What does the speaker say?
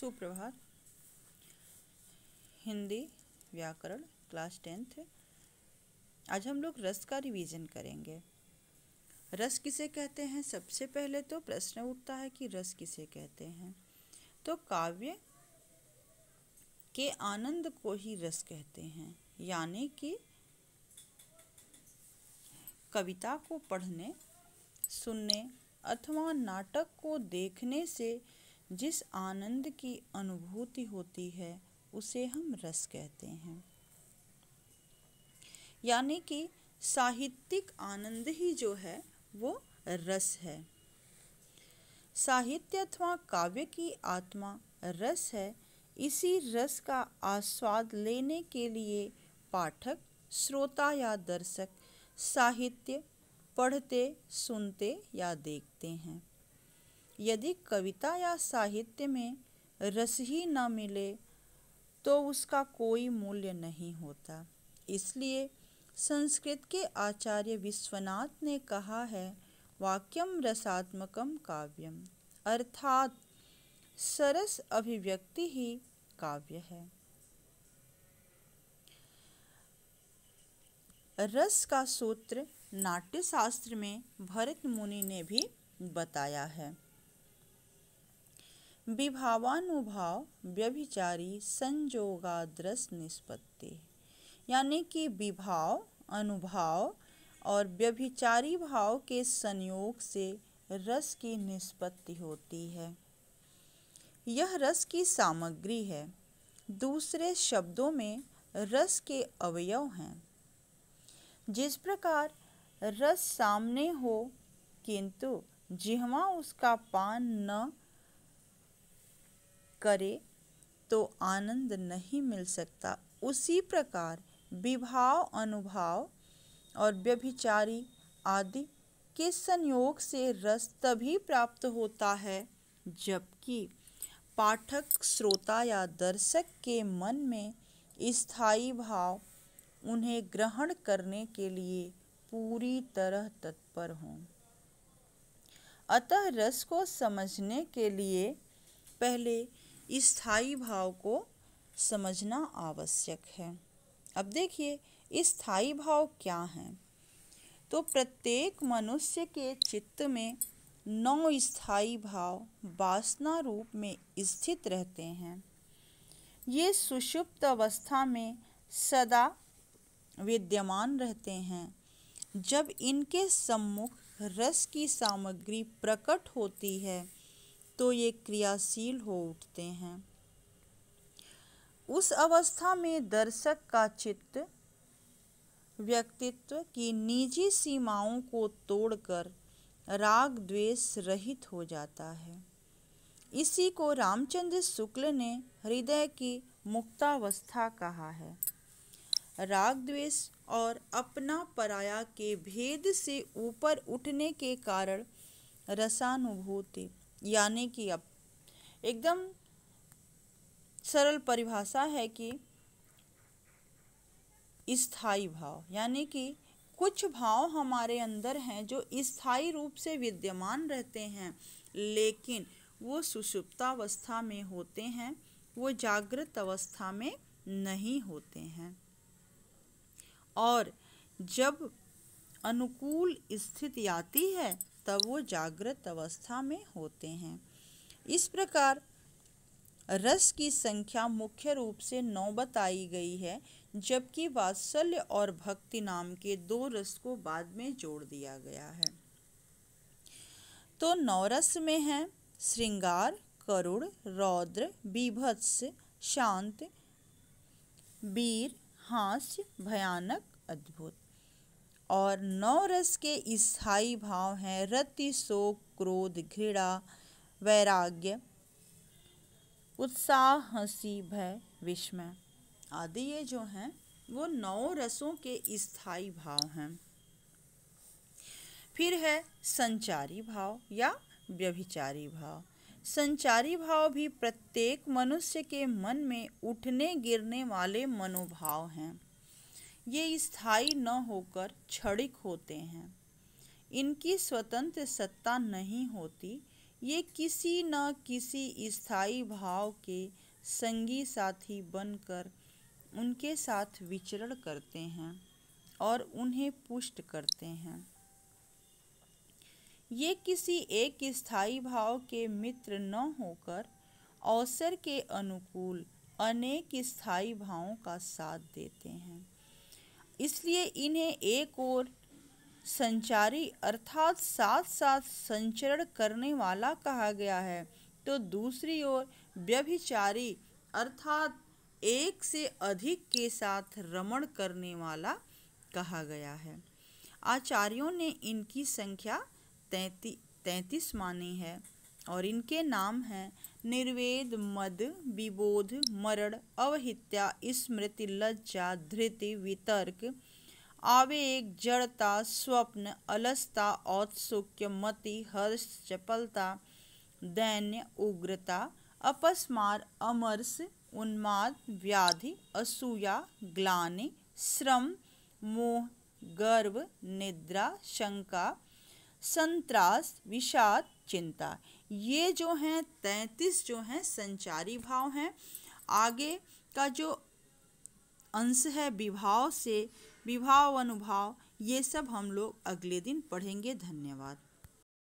सुप्रभात हिंदी व्याकरण class tenth आज हम लोग रस का रिवीजन करेंगे रस किसे कहते हैं सबसे पहले तो प्रश्न उठता है कि रस किसे कहते हैं तो काव्य के आनंद को ही रस कहते हैं यानी कि कविता को पढ़ने सुनने अथवा नाटक को देखने से जिस आनंद की अनुभूति होती है उसे हम रस कहते हैं यानी कि साहित्यिक आनंद ही जो है वो रस है साहित्य अथवा काव्य की आत्मा रस है इसी रस का आस्वाद लेने के लिए पाठक श्रोता या दर्शक साहित्य पढ़ते सुनते या देखते हैं यदि कविता या साहित्य में रस ही न मिले तो उसका कोई मूल्य नहीं होता इसलिए संस्कृत के आचार्य विश्वनाथ ने कहा है वाक्यम रसात्मकम काव्यम अर्थात सरस अभिव्यक्ति ही काव्य है रस का सूत्र नाट्यशास्त्र में भरत मुनि ने भी बताया है विभावानुभाव व्यभिचारी संजोगाद्रस निष्पत्ति यानी कि विभाव अनुभाव और व्यभिचारी भाव के संयोग से रस की निष्पत्ति होती है यह रस की सामग्री है दूसरे शब्दों में रस के अवयव हैं जिस प्रकार रस सामने हो किंतु जिहवा उसका पान न करे तो आनंद नहीं मिल सकता उसी प्रकार विभाव अनुभाव और व्यभिचारी आदि के संयोग से रस तभी प्राप्त होता है जबकि पाठक श्रोता या दर्शक के मन में स्थायी भाव उन्हें ग्रहण करने के लिए पूरी तरह तत्पर हों अतः रस को समझने के लिए पहले स्थाई भाव को समझना आवश्यक है अब देखिए स्थाई भाव क्या हैं तो प्रत्येक मनुष्य के चित्त में नौ स्थाई भाव वासना रूप में स्थित रहते हैं ये सुषुप्त अवस्था में सदा विद्यमान रहते हैं जब इनके सम्मुख रस की सामग्री प्रकट होती है तो ये क्रियाशील हो उठते हैं उस अवस्था में दर्शक का चित्त व्यक्तित्व की निजी सीमाओं को तोड़कर राग द्वेष रहित हो जाता है इसी को रामचंद्र शुक्ल ने हृदय की मुक्तावस्था कहा है राग द्वेष और अपना पराया के भेद से ऊपर उठने के कारण रसानुभूति यानी कि अब एकदम सरल परिभाषा है कि स्थायी भाव यानी कि कुछ भाव हमारे अंदर हैं जो स्थायी रूप से विद्यमान रहते हैं लेकिन वो सुषुप्तावस्था में होते हैं वो जागृत अवस्था में नहीं होते हैं और जब अनुकूल स्थिति आती है तब वो जागृत अवस्था में होते हैं इस प्रकार रस की संख्या मुख्य रूप से नौ बताई गई है जबकि वात्सल्य और भक्ति नाम के दो रस को बाद में जोड़ दिया गया है तो नौ रस में है श्रृंगार करुण रौद्र बीभत्स शांत वीर हास्य भयानक अद्भुत और नौ रस के ईसाई भाव हैं रति शोक क्रोध घृणा वैराग्य उत्साह हंसी भय विस्मय आदि ये जो हैं वो नौ रसों के स्थायी भाव हैं फिर है संचारी भाव या व्यभिचारी भाव संचारी भाव भी प्रत्येक मनुष्य के मन में उठने गिरने वाले मनोभाव हैं ये स्थायी न होकर क्षणिक होते हैं इनकी स्वतंत्र सत्ता नहीं होती ये किसी न किसी स्थायी भाव के संगी साथी बनकर उनके साथ विचरण करते हैं और उन्हें पुष्ट करते हैं ये किसी एक स्थायी भाव के मित्र न होकर अवसर के अनुकूल अनेक स्थायी भावों का साथ देते हैं इसलिए इन्हें एक और संचारी अर्थात साथ साथ संचरण करने वाला कहा गया है तो दूसरी ओर व्यभिचारी अर्थात एक से अधिक के साथ रमण करने वाला कहा गया है आचार्यों ने इनकी संख्या तैंतीस तैंतीस मानी है और इनके नाम हैं निर्वेद मद विबोध मरण अवहित्या स्मृति लज्जा धृति वितर्क आवेग जड़ता स्वप्न अलसता औत्सुक्य मति हर्ष चपलता दैन्य उग्रता अपस्मार अमर्ष उन्माद व्याधि असूया ग्लानि श्रम मोह गर्व निद्रा शंका संत्रास विषाद चिंता ये जो हैं तैंतीस जो हैं संचारी भाव हैं आगे का जो अंश है विभाव से विभाव अनुभाव ये सब हम लोग अगले दिन पढ़ेंगे धन्यवाद